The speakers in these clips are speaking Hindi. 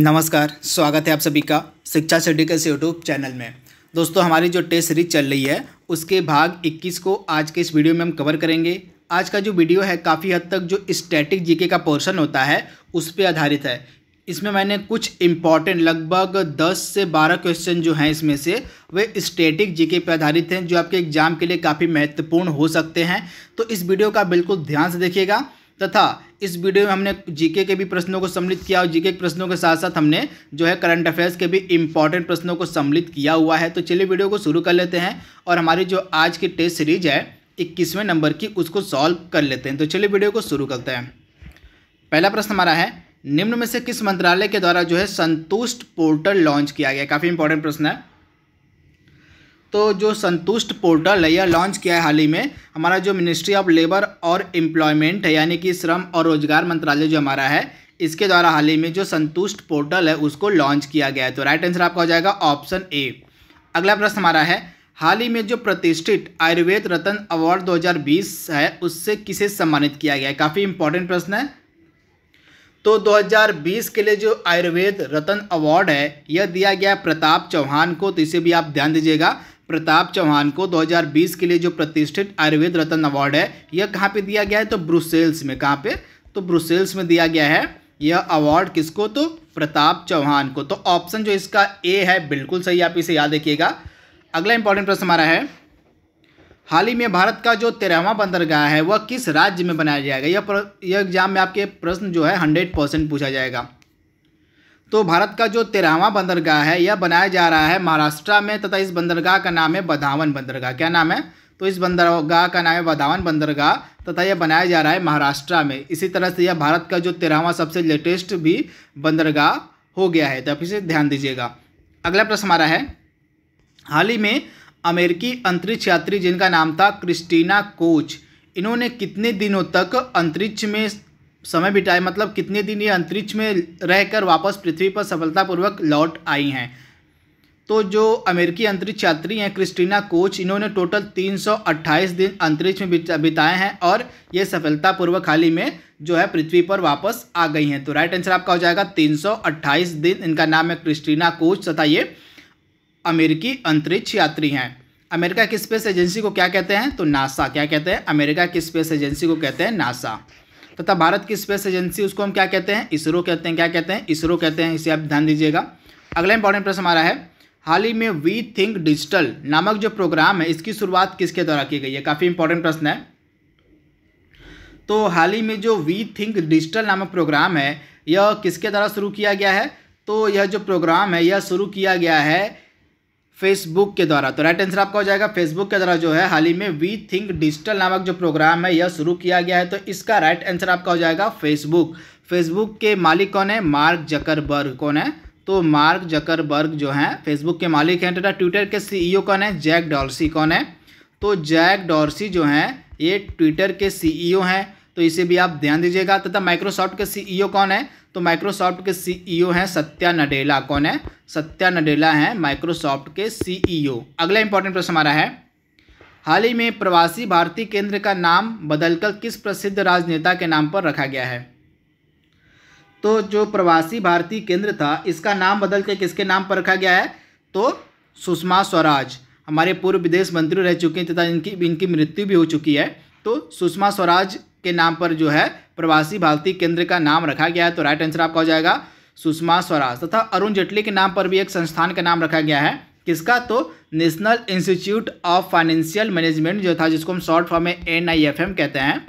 नमस्कार स्वागत है आप सभी का शिक्षा स्टडी के यूट्यूब चैनल में दोस्तों हमारी जो टेस्ट सीरीज चल रही है उसके भाग 21 को आज के इस वीडियो में हम कवर करेंगे आज का जो वीडियो है काफ़ी हद तक जो स्टैटिक जीके का पोर्शन होता है उस पर आधारित है इसमें मैंने कुछ इम्पॉर्टेंट लगभग 10 से 12 क्वेश्चन जो हैं इसमें से वे स्टेटिक जीके पर आधारित हैं जो आपके एग्जाम के लिए काफ़ी महत्वपूर्ण हो सकते हैं तो इस वीडियो का बिल्कुल ध्यान से देखिएगा तथा इस वीडियो में हमने जीके के भी प्रश्नों को सम्मिलित किया और जीके के प्रश्नों के साथ साथ हमने जो है करंट अफेयर्स के भी इंपॉर्टेंट प्रश्नों को सम्मिलित किया हुआ है तो चलिए वीडियो को शुरू कर लेते हैं और हमारी जो आज की टेस्ट सीरीज है इक्कीसवें नंबर की उसको सॉल्व कर लेते हैं तो चलिए वीडियो को शुरू करते हैं पहला प्रश्न हमारा है निम्न में से किस मंत्रालय के द्वारा जो है संतुष्ट पोर्टल लॉन्च किया गया काफ़ी इंपॉर्टेंट प्रश्न है तो जो संतुष्ट पोर्टल है यह लॉन्च किया है हाल ही में हमारा जो मिनिस्ट्री ऑफ लेबर और एम्प्लॉयमेंट है यानी कि श्रम और रोजगार मंत्रालय जो हमारा है इसके द्वारा हाल ही में जो संतुष्ट पोर्टल है उसको लॉन्च किया गया है तो राइट आंसर आपका हो जाएगा ऑप्शन ए अगला प्रश्न हमारा है हाल ही में जो प्रतिष्ठित आयुर्वेद रत्न अवार्ड 2020 है उससे किसे सम्मानित किया गया है काफ़ी इंपॉर्टेंट प्रश्न है तो 2020 के लिए जो आयुर्वेद रत्न अवार्ड है यह दिया गया प्रताप चौहान को तो इसे भी आप ध्यान दीजिएगा प्रताप चौहान को 2020 के लिए जो प्रतिष्ठित आयुर्वेद रत्न अवार्ड है यह कहाँ पे दिया गया है तो ब्रुसेल्स में कहाँ पे तो ब्रुसेल्स में दिया गया है यह अवार्ड किसको तो प्रताप चौहान को तो ऑप्शन जो इसका ए है बिल्कुल सही आप इसे याद रखिएगा अगला इंपॉर्टेंट प्रश्न हमारा है हाल ही में भारत का जो तेरहवा बंदरगाह है वह किस राज्य में बनाया जाएगा यह यह एग्जाम में आपके प्रश्न जो है हंड्रेड परसेंट पूछा जाएगा तो भारत का जो तेरहवा बंदरगाह है यह बनाया जा रहा है महाराष्ट्र में तथा इस बंदरगाह का नाम है बधावन बंदरगाह क्या नाम है तो इस बंदरगाह का नाम है बधावन बंदरगाह तथा यह बनाया जा रहा है महाराष्ट्र में इसी तरह से यह भारत का जो तेरहवा सबसे लेटेस्ट भी बंदरगाह हो गया है तो आप इसे ध्यान दीजिएगा अगला प्रश्न हमारा है हाल ही में अमेरिकी अंतरिक्ष यात्री जिनका नाम था क्रिस्टीना कोच इन्होंने कितने दिनों तक अंतरिक्ष में समय बिताए मतलब कितने दिन ये अंतरिक्ष में रहकर वापस पृथ्वी पर सफलतापूर्वक लौट आई हैं तो जो अमेरिकी अंतरिक्ष यात्री हैं क्रिस्टीना कोच इन्होंने टोटल 328 दिन अंतरिक्ष में बिताए हैं और ये सफलतापूर्वक हाल ही में जो है पृथ्वी पर वापस आ गई हैं तो राइट आंसर आपका हो जाएगा 328 दिन इनका नाम है क्रिस्टीना कोच तथा ये अमेरिकी अंतरिक्ष यात्री हैं अमेरिका की स्पेस एजेंसी को क्या कहते हैं तो नासा क्या कहते हैं अमेरिका की स्पेस एजेंसी को कहते हैं नासा तथा भारत की स्पेस एजेंसी उसको हम क्या कहते हैं इसरो कहते हैं क्या कहते हैं इसरो कहते हैं इसे आप ध्यान दीजिएगा अगला इंपॉर्टेंट प्रश्न हमारा है हाल ही में वी थिंक डिजिटल नामक जो प्रोग्राम है इसकी शुरुआत किसके द्वारा की गई है काफ़ी इंपॉर्टेंट प्रश्न है तो हाल ही में जो वी थिंक डिजिटल नामक प्रोग्राम है यह किसके द्वारा शुरू किया गया है तो यह जो प्रोग्राम है यह शुरू किया गया है फेसबुक के द्वारा तो राइट आंसर आपका हो जाएगा फेसबुक के द्वारा जो है हाल ही में वी थिंक डिजिटल नामक जो प्रोग्राम है यह शुरू किया गया है तो इसका राइट आंसर आपका हो जाएगा फेसबुक फेसबुक के मालिक कौन है मार्क जकरबर्ग कौन है तो मार्क जकरबर्ग जो है फेसबुक के मालिक हैं तथा ट्विटर के सीईओ कौन है जैक डॉर्सी कौन है तो जैक डॉर्सी जो है ये ट्विटर के सीईओ हैं तो इसे भी आप ध्यान दीजिएगा तथा माइक्रोसॉफ्ट के सीईओ कौन है तो माइक्रोसॉफ्ट के सीईओ e हैं सत्या नडेला कौन है सत्या नडेला हैं माइक्रोसॉफ्ट के सीईओ e अगला इंपॉर्टेंट प्रश्न हमारा है हाल ही में प्रवासी भारतीय केंद्र का नाम बदलकर किस प्रसिद्ध राजनेता के नाम पर रखा गया है तो जो प्रवासी भारतीय केंद्र था इसका नाम बदल किसके नाम पर रखा गया है तो सुषमा स्वराज हमारे पूर्व विदेश मंत्री रह चुके हैं तथा इनकी इनकी मृत्यु भी हो चुकी है तो सुषमा स्वराज के नाम पर जो है प्रवासी भारतीय केंद्र का नाम रखा गया है तो राइट आंसर आपका हो जाएगा सुषमा स्वराज तथा अरुण जेटली के नाम पर भी एक संस्थान का नाम रखा गया है किसका तो national institute of financial management जो था जिसको हम शॉर्ट फॉर्म में एन कहते हैं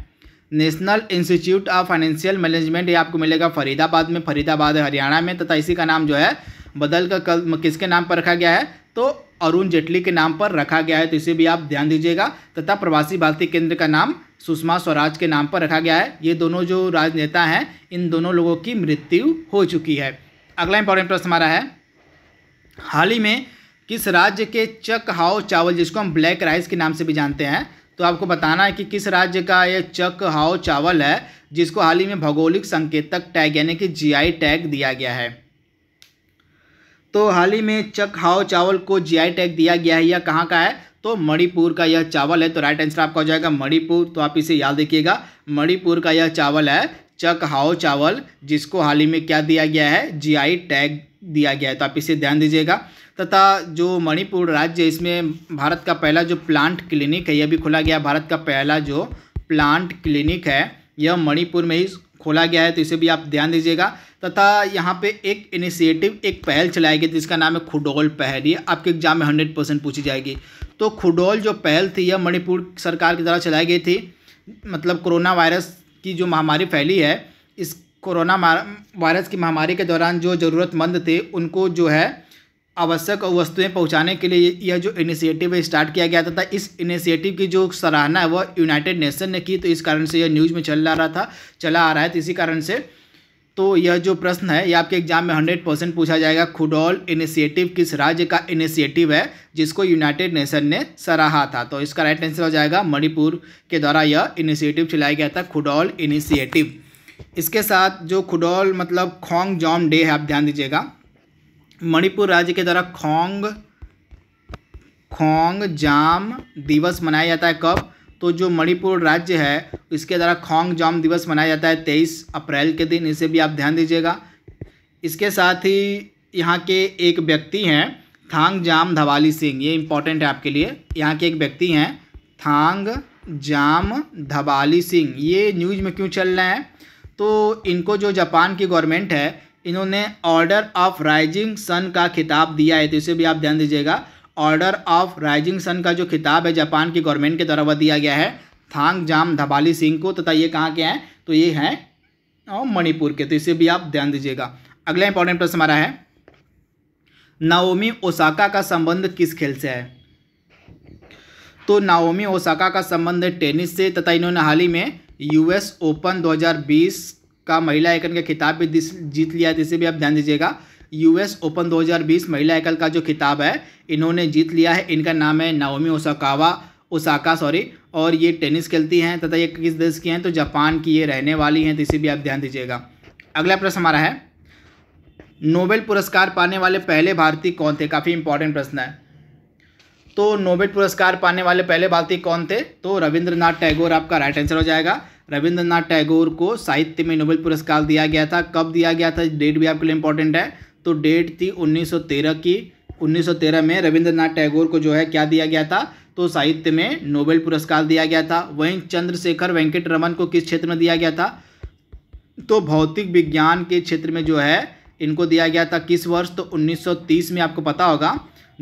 national institute of financial management ये आपको मिलेगा फरीदाबाद में फरीदाबाद हरियाणा में तथा इसी का नाम जो है बदल कर कल किसके नाम पर रखा गया है तो अरुण जेटली के नाम पर रखा गया है तो इसे भी आप ध्यान दीजिएगा तथा प्रवासी भारतीय केंद्र का नाम सुषमा स्वराज के नाम पर रखा गया है ये दोनों जो राजनेता हैं इन दोनों लोगों की मृत्यु हो चुकी है अगला इंपॉर्टेंट प्रश्न हमारा है हाल ही में किस राज्य के चक हाओ चावल जिसको हम ब्लैक राइस के नाम से भी जानते हैं तो आपको बताना है कि किस राज्य का यह चक हाओ चावल है जिसको हाल ही में भौगोलिक संकेतक टैग यानी कि जीआई टैग दिया गया है तो हाल ही में चक हाओ चावल को जीआई टैग दिया गया है यह कहाँ का है तो मणिपुर का यह चावल है तो राइट आंसर आपका हो जाएगा मणिपुर तो आप इसे याद देखिएगा मणिपुर का यह चावल है चक हाओ चावल जिसको हाल ही में क्या दिया गया है जीआई टैग दिया गया है तो आप इसे ध्यान दीजिएगा तथा जो मणिपुर राज्य इसमें भारत का पहला जो प्लांट क्लिनिक है यह भी खोला गया भारत का पहला जो प्लांट क्लिनिक है यह मणिपुर में ही खोला गया है तो इसे भी आप ध्यान दीजिएगा तथा यहाँ पे एक इनिशिएटिव एक पहल चलाई गई जिसका नाम है खुडोल पहल ये आपके एग्जाम में हंड्रेड परसेंट पूछी जाएगी तो खुडोल जो पहल थी यह मणिपुर सरकार के द्वारा चलाई गई थी मतलब कोरोना वायरस की जो महामारी फैली है इस कोरोना वायरस की महामारी के दौरान जो ज़रूरतमंद थे उनको जो है आवश्यक वस्तुएं पहुंचाने के लिए यह जो इनिशिएटिव स्टार्ट किया गया था, था इस इनिशिएटिव की जो सराहना है वह यूनाइटेड नेशन ने की तो इस कारण से यह न्यूज़ में चल रहा था चला आ रहा है तो इसी कारण से तो यह जो प्रश्न है ये आपके एग्जाम में हंड्रेड परसेंट पूछा जाएगा खुडौल इनिशिएटिव किस राज्य का इनिशिएटिव है जिसको यूनाइटेड नेशन ने सराहा था तो इसका राइट आंसर हो जाएगा मणिपुर के द्वारा यह इनिशिएटिव चलाया गया था खुडौल इनिशिएटिव इसके साथ जो खुडौल मतलब खोंग जॉम डे है आप ध्यान दीजिएगा मणिपुर राज्य के द्वारा खोंग खोंग जाम दिवस मनाया जाता है कब तो जो मणिपुर राज्य है इसके द्वारा खोंग जाम दिवस मनाया जाता है तेईस अप्रैल के दिन इसे भी आप ध्यान दीजिएगा इसके साथ ही यहाँ के एक व्यक्ति हैं थांग जाम धवाली सिंह ये इंपॉर्टेंट है आपके लिए यहाँ के एक व्यक्ति हैं थांग जाम धवाली सिंह ये न्यूज में क्यों चल रहे हैं तो इनको जो जापान की गवर्नमेंट है इन्होंने ऑर्डर ऑफ राइजिंग सन का खिताब दिया है तो इसे भी आप ध्यान दीजिएगा ऑर्डर ऑफ राइजिंग सन का जो खिताब है जापान की गवर्नमेंट के द्वारा दिया गया है थांग जाम धबाली सिंह को तथा ये कहाँ के हैं तो ये हैं मणिपुर के तो इसे भी आप ध्यान दीजिएगा अगला इंपॉर्टेंट प्रश्न हमारा है नाओमी ओसाका का संबंध किस खेल से है तो नाओमी ओसाका का संबंध टेनिस से तथा इन्होंने हाल ही में यूएस ओपन 2020 का महिला एकन का खिताब भी जीत लिया है तो इसे भी आप ध्यान दीजिएगा यूएस ओपन 2020 महिला एकल का जो खिताब है इन्होंने जीत लिया है इनका नाम है नाओमी ओसाकावा ओसाका सॉरी और ये टेनिस खेलती हैं तथा ये किस देश की हैं तो जापान की ये रहने वाली हैं तो इसे भी आप ध्यान दीजिएगा अगला प्रश्न हमारा है नोबेल पुरस्कार पाने वाले पहले भारतीय कौन थे काफ़ी इंपॉर्टेंट प्रश्न है तो नोबेल पुरस्कार पाने वाले पहले भारतीय कौन थे तो रविंद्रनाथ टैगोर आपका राइट आंसर हो जाएगा रविंद्रनाथ टैगोर को साहित्य में नोबेल पुरस्कार दिया गया था कब दिया गया था डेट भी आपके लिए इंपॉर्टेंट है तो डेट थी 1913 की 1913 में रविंद्रनाथ टैगोर को जो है क्या दिया गया था तो साहित्य में नोबेल पुरस्कार दिया गया था वहीं चंद्रशेखर वेंकट रमन को किस क्षेत्र में दिया गया था तो भौतिक विज्ञान के क्षेत्र में जो है इनको दिया गया था किस वर्ष तो 1930 में आपको पता होगा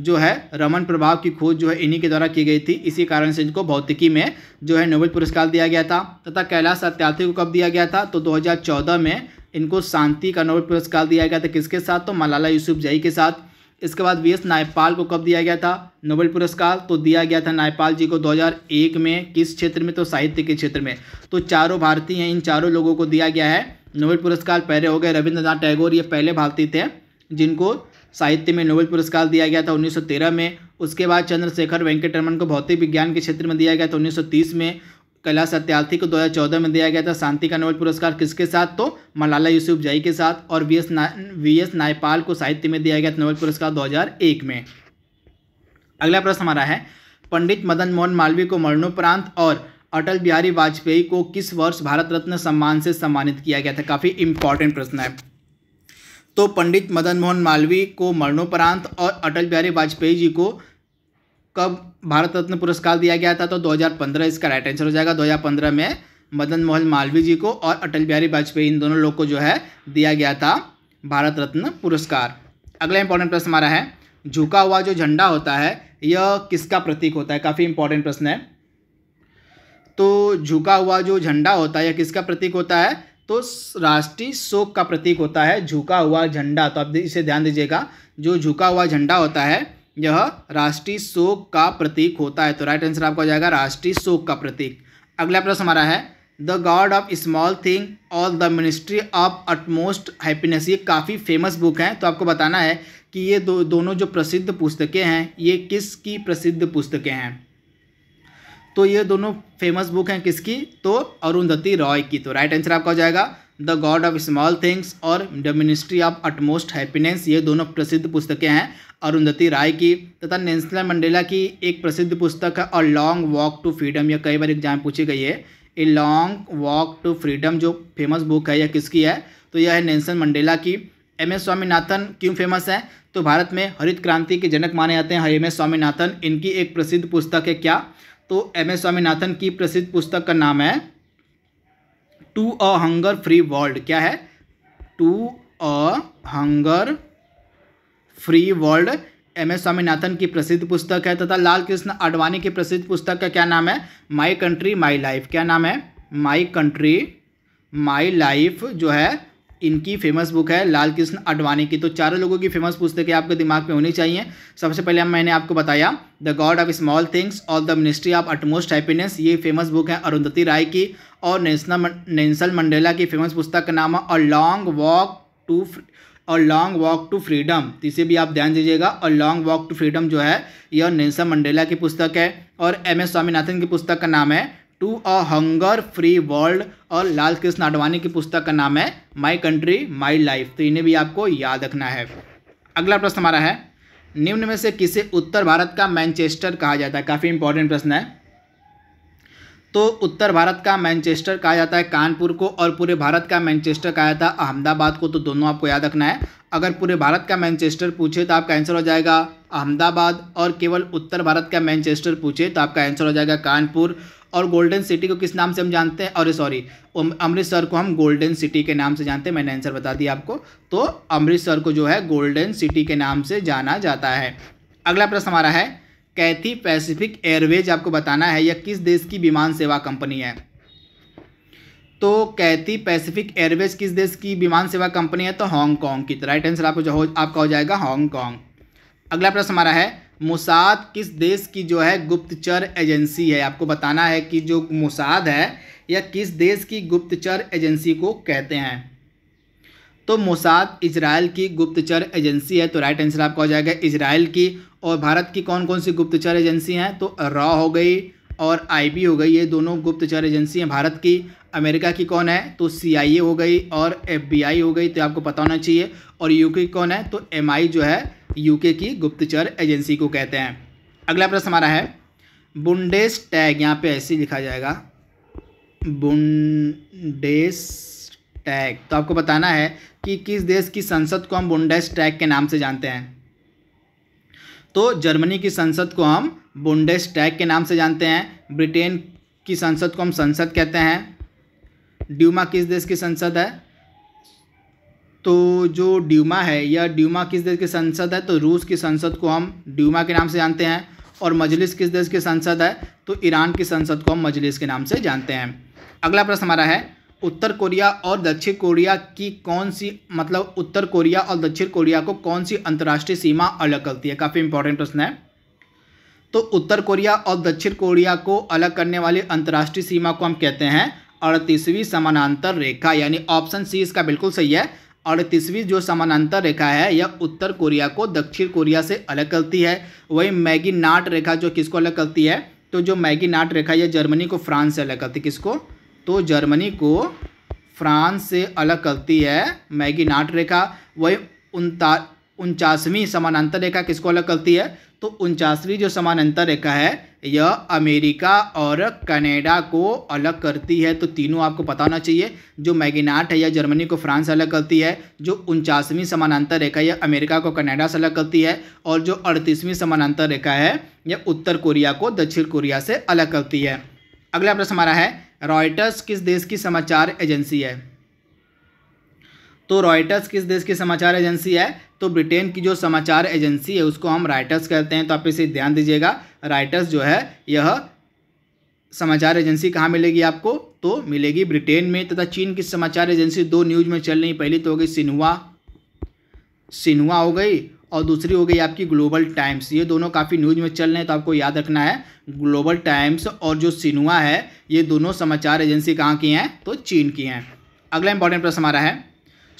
जो है रमन प्रभाव की खोज जो है इन्हीं के द्वारा की गई थी इसी कारण से इनको भौतिकी में जो है नोबेल पुरस्कार दिया गया था तथा कैलाश सत्यार्थी को कब दिया गया था तो 2014 में इनको शांति का नोबेल पुरस्कार दिया गया था किसके साथ तो मलाला जई के साथ इसके बाद वी एस नायपाल को कब दिया गया था नोबेल पुरस्कार तो दिया गया था नायपाल जी को 2001 में किस क्षेत्र में तो साहित्य के क्षेत्र में तो चारों भारतीय हैं इन चारों लोगों को दिया गया है नोबेल पुरस्कार पहले हो गए रविंद्रनाथ टैगोर ये पहले भारतीय थे जिनको साहित्य में नोबेल पुरस्कार दिया गया था 1913 में उसके बाद चंद्रशेखर वेंकटरमन को भौतिक विज्ञान के क्षेत्र में दिया गया था 1930 में कैलाश सत्यार्थी को 2014 में दिया गया था शांति का नोबेल पुरस्कार किसके साथ तो मलाला यूसुफ जई के साथ और वी एस ना वी एस नायपाल को साहित्य में दिया गया था नोबेल पुरस्कार 2001 में अगला प्रश्न हमारा है पंडित मदन मोहन मालवीय को मरणोपरांत और अटल बिहारी वाजपेयी को किस वर्ष भारत रत्न सम्मान से सम्मानित किया गया था काफ़ी इंपॉर्टेंट प्रश्न है तो पंडित मदन मोहन मालवीय को मरणोपरांत और अटल बिहारी वाजपेयी जी को कब भारत रत्न पुरस्कार दिया गया था तो 2015 इसका राइट आंसर हो जाएगा 2015 में मदन मोहन मालवीय जी को और अटल बिहारी वाजपेयी इन दोनों लोग को जो है दिया गया था भारत रत्न पुरस्कार अगला इंपॉर्टेंट प्रश्न हमारा है झुका हुआ जो झंडा होता है यह किसका प्रतीक होता है काफ़ी इंपॉर्टेंट प्रश्न है तो झुका हुआ जो झंडा होता है यह किसका प्रतीक होता है तो राष्ट्रीय शोक का प्रतीक होता है झुका हुआ झंडा तो आप इसे ध्यान दीजिएगा जो झुका हुआ झंडा होता है यह राष्ट्रीय शोक का प्रतीक होता है तो राइट आंसर आपका हो जाएगा राष्ट्रीय शोक का प्रतीक अगला प्रश्न हमारा है the god of small thing और the ministry of utmost happiness ये काफ़ी फेमस बुक है तो आपको बताना है कि ये दो दोनों जो प्रसिद्ध पुस्तकें हैं ये किसकी प्रसिद्ध पुस्तकें हैं तो ये दोनों फेमस बुक हैं किसकी तो अरुंधति रॉय की तो राइट आंसर आपका हो जाएगा the god of small things और the ministry of utmost happiness ये दोनों प्रसिद्ध पुस्तकें हैं अरुंधति राय की तथा नेंसला मंडेला की एक प्रसिद्ध पुस्तक है और लॉन्ग वॉक टू फ्रीडम यह कई बार एग्जाम पूछी गई है a long walk to freedom जो फेमस बुक है यह किसकी है तो यह है नेल्सन मंडेला की एम एस स्वामीनाथन क्यों फेमस है तो भारत में हरित क्रांति के जनक माने जाते हैं एम एस स्वामीनाथन इनकी एक प्रसिद्ध पुस्तक है क्या तो एम एस स्वामीनाथन की प्रसिद्ध पुस्तक का नाम है to a hunger free world क्या है to a hunger free world M S Swaminathan की प्रसिद्ध पुस्तक है तथा लाल कृष्ण आडवाणी की प्रसिद्ध पुस्तक का क्या नाम है माई कंट्री माई लाइफ क्या नाम है माई कंट्री माई लाइफ जो है इनकी फेमस बुक है लाल कृष्ण अडवाणी की तो चारों लोगों की फेमस पुस्तकें आपके दिमाग में होनी चाहिए सबसे पहले हम मैंने आपको बताया the god of small things और the ministry of utmost happiness ये फेमस बुक है अरुंधति राय की और नेशनल नेंसल मंडेला की फेमस पुस्तक का नाम है और लॉन्ग वॉक टू और लॉन्ग वॉक टू फ्रीडम इसे भी आप ध्यान दीजिएगा और लॉन्ग वॉक टू फ्रीडम जो है यह नेंसल मंडेला की पुस्तक है और एम एस स्वामीनाथन की पुस्तक का नाम है to a hunger free world और लाल कृष्ण आडवाणी की पुस्तक का नाम है माई कंट्री माई लाइफ तो इन्हें भी आपको याद रखना है अगला प्रश्न हमारा है निम्न में से किसे उत्तर भारत का मैनचेस्टर कहा जाता है काफ़ी इंपॉर्टेंट प्रश्न है तो उत्तर भारत का मैनचेस्टर कहा जाता है कानपुर को और पूरे भारत का मैनचेस्टर कहा जाता है अहमदाबाद को तो दोनों आपको याद रखना है अगर पूरे भारत का मैनचेस्टर पूछे तो आपका आंसर हो जाएगा अहमदाबाद और केवल उत्तर भारत का मैनचेस्टर पूछे तो आपका आंसर हो जाएगा कानपुर और गोल्डन सिटी को किस नाम से हम जानते हैं और सॉरी अमृतसर को हम गोल्डन सिटी के नाम से जानते हैं मैंने आंसर बता दिया आपको तो अमृतसर को जो है गोल्डन सिटी के नाम से जाना जाता है अगला प्रश्न हमारा है कैथी पैसिफिक एयरवेज आपको बताना है यह किस देश की विमान सेवा कंपनी है तो कैथी पैसिफिक एयरवेज किस देश की विमान सेवा कंपनी है तो हांगकॉन्ग की तो राइट आंसर आपको जो हो आपका हो जाएगा हांगकॉन्ग अगला प्रश्न हमारा है मुसाद किस देश की जो है गुप्तचर एजेंसी है आपको बताना है कि जो मुसाद है यह किस देश की गुप्तचर एजेंसी को कहते हैं तो मुसाद इसराइल की गुप्तचर एजेंसी है तो राइट आंसर आपका हो जाएगा इसराइल की और भारत की कौन कौन सी गुप्तचर एजेंसी हैं तो रॉ हो गई और आईबी हो गई ये दोनों गुप्तचर एजेंसी हैं भारत की अमेरिका की कौन है तो सीआईए हो गई और एफबीआई हो गई तो आपको पता होना चाहिए और यूके की कौन है तो एमआई जो है यूके की गुप्तचर एजेंसी को कहते हैं अगला प्रश्न हमारा है बुंडेस टैग यहाँ पे ऐसे लिखा जाएगा बुंडेस टैग तो आपको बताना है कि किस देश की संसद को हम बुंडेस टैग के नाम से जानते हैं तो जर्मनी की संसद को हम बुंडेस टैग के नाम से जानते हैं ब्रिटेन की संसद को हम संसद कहते हैं ड्यूमा किस देश की संसद है तो जो ड्यूमा है या ड्यूमा किस देश की संसद है तो रूस की संसद को हम ड्यूमा के नाम से जानते हैं और मजलिस किस देश की संसद है तो ईरान की संसद को हम मजलिस के नाम से जानते हैं अगला प्रश्न हमारा है उत्तर कोरिया और दक्षिण कोरिया की कौन सी मतलब उत्तर कोरिया और दक्षिण कोरिया को कौन सी अंतर्राष्ट्रीय सीमा अलग करती है काफ़ी इंपॉर्टेंट प्रश्न है तो उत्तर कोरिया और दक्षिण कोरिया को अलग करने वाली अंतर्राष्ट्रीय सीमा को हम कहते हैं अड़तीसवीं समानांतर रेखा यानी ऑप्शन सी इसका बिल्कुल सही है अड़तीसवीं जो समानांतर रेखा है यह उत्तर कोरिया को दक्षिण कोरिया से अलग करती है वही मैगी नाट रेखा जो किसको अलग करती है तो जो मैगी नाट रेखा यह जर्मनी को फ्रांस से अलग करती है किसको तो जर्मनी को फ्रांस से अलग करती है मैगी नाट रेखा वही उनता उनचासवीं समानांतर रेखा किसको अलग करती है तो उनचासवीं जो समानांतर रेखा है यह अमेरिका और कनाडा को अलग करती है तो तीनों आपको पता होना चाहिए जो मैगिनाट है या जर्मनी को फ्रांस अलग करती है जो उनचासवीं समानांतर रेखा यह अमेरिका को कनाडा से अलग करती है और जो अड़तीसवीं समानांतर रेखा है यह उत्तर कोरिया को दक्षिण कोरिया से अलग करती है अगला प्रश्न हमारा है रॉयटर्स किस देश की समाचार एजेंसी है तो रॉयटर्स किस देश की समाचार एजेंसी है तो ब्रिटेन की जो समाचार एजेंसी है उसको हम राइटर्स कहते हैं तो आप इसे ध्यान दीजिएगा राइटर्स जो है यह समाचार एजेंसी कहाँ मिलेगी आपको तो मिलेगी ब्रिटेन में तथा चीन की समाचार एजेंसी दो न्यूज़ में चल रही पहली तो हो गई सिन्हुआ सिन्हुआ हो गई और दूसरी हो गई आपकी ग्लोबल टाइम्स ये दोनों काफ़ी न्यूज़ में चल रहे हैं तो आपको याद रखना है ग्लोबल टाइम्स और जो सिनुआ है ये दोनों समाचार एजेंसी कहाँ की हैं तो चीन की हैं अगला इंपॉर्टेंट प्रश्न हमारा है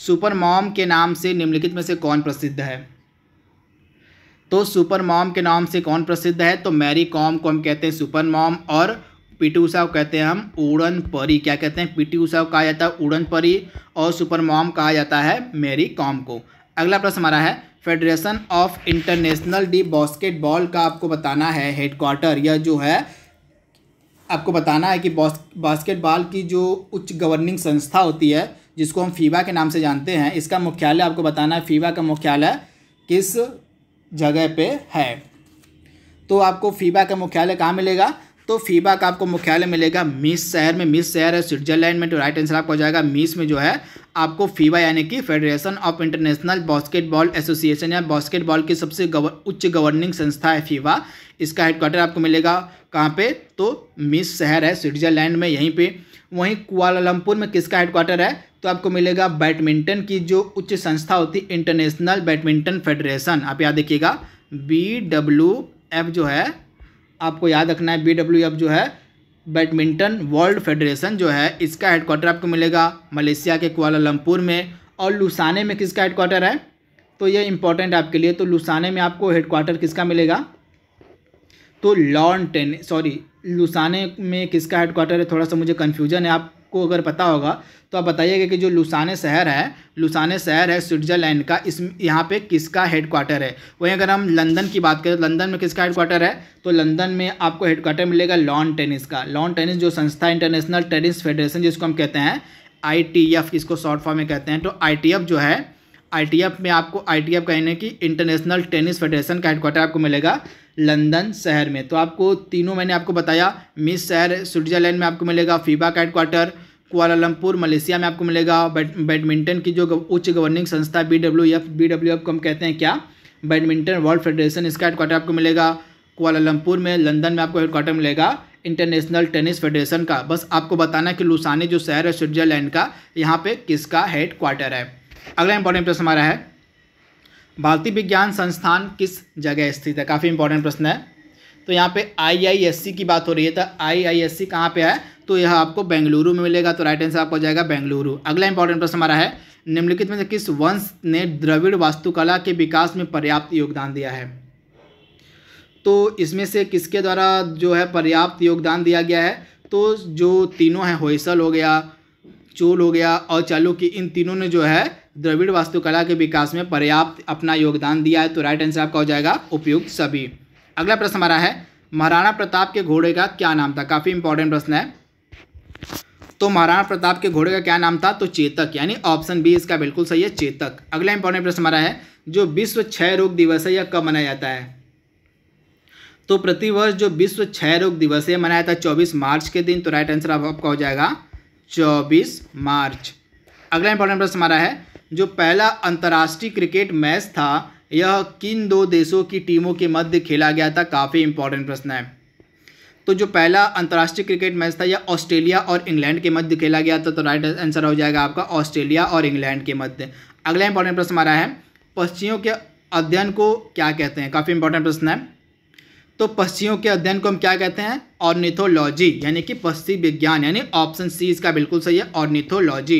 सुपर मॉम के नाम से निम्नलिखित में से कौन प्रसिद्ध है तो सुपर मॉम के नाम से कौन प्रसिद्ध है तो मैरी कॉम को हम कहते हैं सुपर मॉम और पीटी उषा को कहते हैं हम उड़न परी क्या कहते हैं पीटी उषा को कहा जाता है उड़न परी और सुपर मॉम कहा जाता है मैरी कॉम को अगला प्रश्न हमारा है federation of international de basketball का आपको बताना है हेडक्वार्टर यह जो है आपको बताना है कि बास्केटबॉल की जो उच्च गवर्निंग संस्था होती है जिसको हम फीवा के नाम से जानते हैं इसका मुख्यालय आपको बताना है फीवा का मुख्यालय किस जगह पे है तो आपको फीबा का मुख्यालय कहाँ मिलेगा तो फीबा का आपको मुख्यालय मिलेगा मीस शहर में मिस शहर है स्विट्जरलैंड में तो राइट आंसर आपको हो जाएगा मीस में जो है आपको फीबा यानी कि federation of international basketball association या बास्केटबॉल की सबसे गवर, उच्च गवर्निंग संस्था है फीबा इसका हेडक्वार्टर आपको मिलेगा कहाँ पे तो मिस शहर है स्विट्जरलैंड में यहीं पे वहीं कुआलालंपुर में किसका हेडक्वार्टर है तो आपको मिलेगा बैडमिंटन की जो उच्च संस्था होती है इंटरनेशनल बैडमिंटन फेडरेशन आप याद रखिएगा बी डब्ल्यू एफ जो है आपको याद रखना है बी डब्ल्यू एफ जो है बैडमिंटन वर्ल्ड फेडरेशन जो है इसका हेडक्वार्टर आपको मिलेगा मलेशिया के कुआलालंपुर में और लुसाने में किसका हेडक्वार्टर है तो ये इंपॉर्टेंट आपके लिए तो लुसाने में आपको हेडक्वार्टर किसका मिलेगा तो लॉन टेनिस सॉरी लुसाने में किसका हेडक्वार्टर है थोड़ा सा मुझे कन्फ्यूजन है आप को अगर पता होगा तो आप बताइएगा कि जो लुसाने शहर है लुसाने शहर है स्विट्जरलैंड का इस यहाँ पे किसका हेड क्वार्टर है वहीं अगर हम लंदन की बात करें लंदन में किसका हेड क्वार्टर है तो लंदन में आपको हेड क्वार्टर मिलेगा लॉन टेनिस का लॉन टेनिस जो संस्था इंटरनेशनल टेनिस फेडरेशन जिसको हम कहते हैं आई इसको शॉर्ट फॉर्म में कहते हैं तो आई जो है आई में आपको टी का यानी कि इंटरनेशनल टेनिस फेडरेशन का हेडक्वार्टर आपको मिलेगा लंदन शहर में तो आपको तीनों मैंने आपको बताया मिस शहर स्विट्जरलैंड में आपको मिलेगा फीबा का हेडक्वार्टर कुआलालमपुर मलेशिया में आपको मिलेगा बैडमिंटन की जो उच्च गवर्निंग संस्था B W F B W F को हम कहते हैं क्या बैडमिंटन वर्ल्ड फेडरेशन इसका हेडक्वार्टर आपको मिलेगा कुआलालमपुर में लंदन में आपको हेडक्वार्टर मिलेगा इंटरनेशनल टेनिस फेडरेशन का बस आपको बताना कि लुसानी जो शहर है स्विट्जरलैंड का यहाँ पे किसका हेड क्वार्टर है अगला इंपॉर्टेंट प्रश्न हमारा है भारतीय विज्ञान संस्थान किस जगह स्थित है काफ़ी इंपॉर्टेंट प्रश्न है तो यहाँ पे आईआईएससी की बात हो रही है तो आईआईएससी कहाँ पे है तो यह आपको बेंगलुरु में मिलेगा तो राइट आंसर आपको हो जाएगा बेंगलुरु अगला इंपॉर्टेंट प्रश्न हमारा है निम्नलिखित में से किस वंश ने द्रविड़ वास्तुकला के विकास में पर्याप्त योगदान दिया है तो इसमें से किसके द्वारा जो है पर्याप्त योगदान दिया गया है तो जो तीनों हैं होयसल हो गया चोल हो गया और चालू की इन तीनों ने जो है द्रविड़ वास्तुकला के विकास में पर्याप्त अपना योगदान दिया है तो राइट आंसर आपका हो जाएगा उपयुक्त सभी अगला प्रश्न हमारा है महाराणा प्रताप के घोड़े का क्या नाम था काफ़ी इंपॉर्टेंट प्रश्न है तो महाराणा प्रताप के घोड़े का क्या नाम था तो चेतक यानी ऑप्शन बी इसका बिल्कुल सही है चेतक अगला इंपॉर्टेंट प्रश्न हमारा है जो विश्व क्षय रोग दिवस है यह कब मनाया जाता है तो प्रतिवर्ष जो विश्व क्षय रोग दिवस है मनाया जाता है चौबीस मार्च के दिन तो राइट आंसर आपका हो जाएगा चौबीस मार्च अगला इंपॉर्टेंट प्रश्न हमारा है जो पहला अंतर्राष्ट्रीय क्रिकेट मैच था यह किन दो देशों की टीमों के मध्य खेला गया था काफ़ी इंपॉर्टेंट प्रश्न है तो जो पहला अंतर्राष्ट्रीय क्रिकेट मैच था यह ऑस्ट्रेलिया और इंग्लैंड के मध्य खेला गया था तो राइट आंसर हो जाएगा आपका ऑस्ट्रेलिया और इंग्लैंड के मध्य अगला इंपॉर्टेंट प्रश्न हमारा है पश्चियों के अध्ययन को क्या कहते हैं काफ़ी इंपॉर्टेंट प्रश्न है तो पश्चियों के अध्ययन को हम क्या कहते हैं ऑर्निथोलॉजी यानी कि पश्चिम विज्ञान यानी ऑप्शन सी इसका बिल्कुल सही है ऑर्निथोलॉजी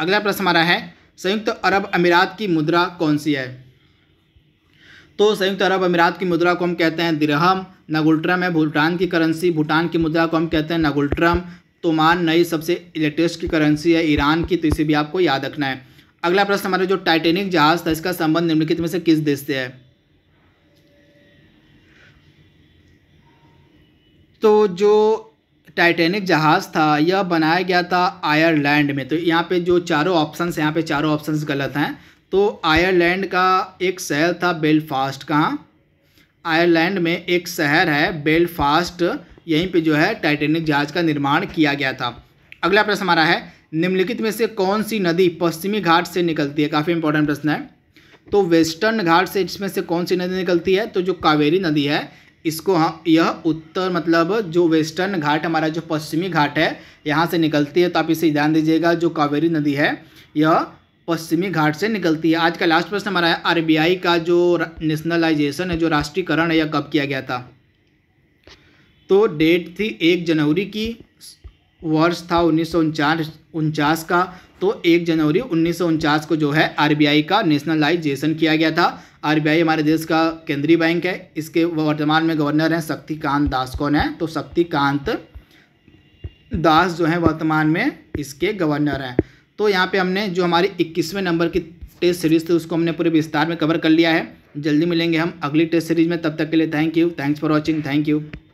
अगला प्रश्न हमारा है संयुक्त अरब अमीरात की मुद्रा कौन सी है तो संयुक्त अरब अमीरात की मुद्रा को हम कहते हैं दिरहम नगुलट्रम है भूटान की करेंसी भूटान की मुद्रा को हम कहते हैं नगुलट्रम तोमान नई सबसे लेटेस्ट की करेंसी है ईरान की तो इसे भी आपको याद रखना है अगला प्रश्न हमारे जो टाइटेनिक जहाज था इसका संबंध निम्नलिखित में से किस देश से है तो जो टाइटैनिक जहाज़ था यह बनाया गया था आयरलैंड में तो यहाँ पे जो चारों ऑप्शंस यहाँ पे चारों ऑप्शंस गलत हैं तो आयरलैंड का एक शहर था बेलफास्ट का आयरलैंड में एक शहर है बेलफास्ट यहीं पे जो है टाइटैनिक जहाज़ का निर्माण किया गया था अगला प्रश्न हमारा है निम्नलिखित में से कौन सी नदी पश्चिमी घाट से निकलती है काफ़ी इंपॉर्टेंट प्रश्न है तो वेस्टर्न घाट से इसमें से कौन सी नदी निकलती है तो जो कावेरी नदी है इसको हम यह उत्तर मतलब जो वेस्टर्न घाट हमारा जो पश्चिमी घाट है यहाँ से निकलती है तो आप इसे ध्यान दीजिएगा जो कावेरी नदी है यह पश्चिमी घाट से निकलती है आज का लास्ट प्रश्न हमारा है आरबीआई का जो नेशनलाइजेशन है जो राष्ट्रीयकरण है यह कब किया गया था तो डेट थी एक जनवरी की वर्ष था उन्नीस उनचास का तो एक जनवरी उन्नीस को जो है आर का नेशनलाइजेशन किया गया था आरबीआई हमारे देश का केंद्रीय बैंक है इसके वर्तमान में गवर्नर हैं शक्तिकांत दास कौन है तो शक्तिकांत दास जो है वर्तमान में इसके गवर्नर हैं तो यहाँ पे हमने जो हमारी इक्कीसवें नंबर की टेस्ट सीरीज थी उसको हमने पूरे विस्तार में कवर कर लिया है जल्दी मिलेंगे हम अगली टेस्ट सीरीज में तब तक के लिए thank you thanks for watching thank you